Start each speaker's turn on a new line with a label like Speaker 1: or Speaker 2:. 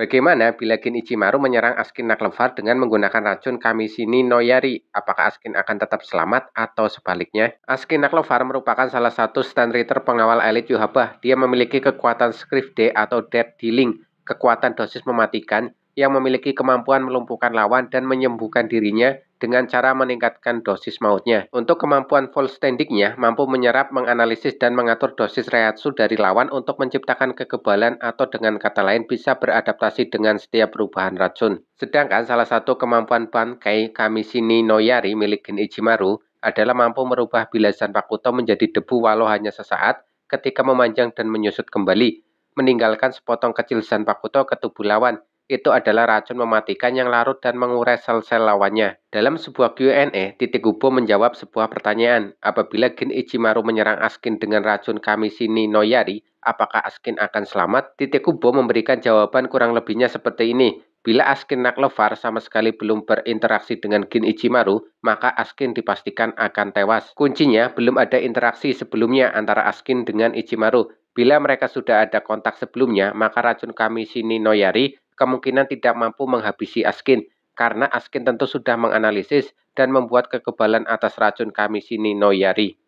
Speaker 1: Bagaimana bila Gen Ichimaru menyerang Askin Naklevar dengan menggunakan racun Kamisini Noyari? Apakah Askin akan tetap selamat atau sebaliknya? Askin Naklevar merupakan salah satu stand reader pengawal elit Yuhabah. Dia memiliki kekuatan Script D atau Death Dealing, kekuatan dosis mematikan yang memiliki kemampuan melumpuhkan lawan dan menyembuhkan dirinya dengan cara meningkatkan dosis mautnya. Untuk kemampuan full standingnya, mampu menyerap, menganalisis, dan mengatur dosis reatsu dari lawan untuk menciptakan kekebalan atau dengan kata lain bisa beradaptasi dengan setiap perubahan racun. Sedangkan salah satu kemampuan Bankai Kamishini Noyari milik Gen Ichimaru adalah mampu merubah bilasan Pakuto menjadi debu walau hanya sesaat ketika memanjang dan menyusut kembali, meninggalkan sepotong kecil Zanpakuto ke tubuh lawan itu adalah racun mematikan yang larut dan menguras sel-sel lawannya. Dalam sebuah Q&A, Titik Kubo menjawab sebuah pertanyaan, apabila Gen Ichimaru menyerang Askin dengan racun Sini Noyari, apakah Askin akan selamat? Titik Kubo memberikan jawaban kurang lebihnya seperti ini. Bila Askin Naklevar sama sekali belum berinteraksi dengan Gen Ichimaru, maka Askin dipastikan akan tewas. Kuncinya, belum ada interaksi sebelumnya antara Askin dengan Ichimaru. Bila mereka sudah ada kontak sebelumnya, maka racun kami Sini Noyari kemungkinan tidak mampu menghabisi Askin karena Askin tentu sudah menganalisis dan membuat kekebalan atas racun kami sini Noyari.